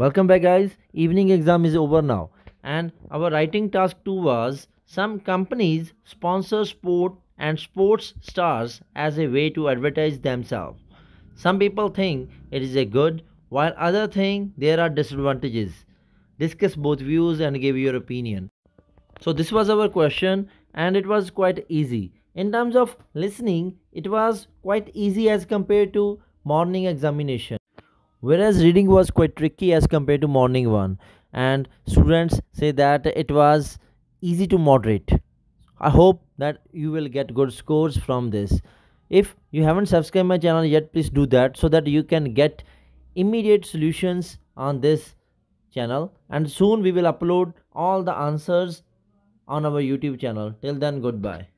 Welcome back guys, evening exam is over now and our writing task 2 was some companies sponsor sport and sports stars as a way to advertise themselves. Some people think it is a good while other think there are disadvantages. Discuss both views and give your opinion. So this was our question and it was quite easy. In terms of listening, it was quite easy as compared to morning examination whereas reading was quite tricky as compared to morning one and students say that it was easy to moderate i hope that you will get good scores from this if you haven't subscribed my channel yet please do that so that you can get immediate solutions on this channel and soon we will upload all the answers on our youtube channel till then goodbye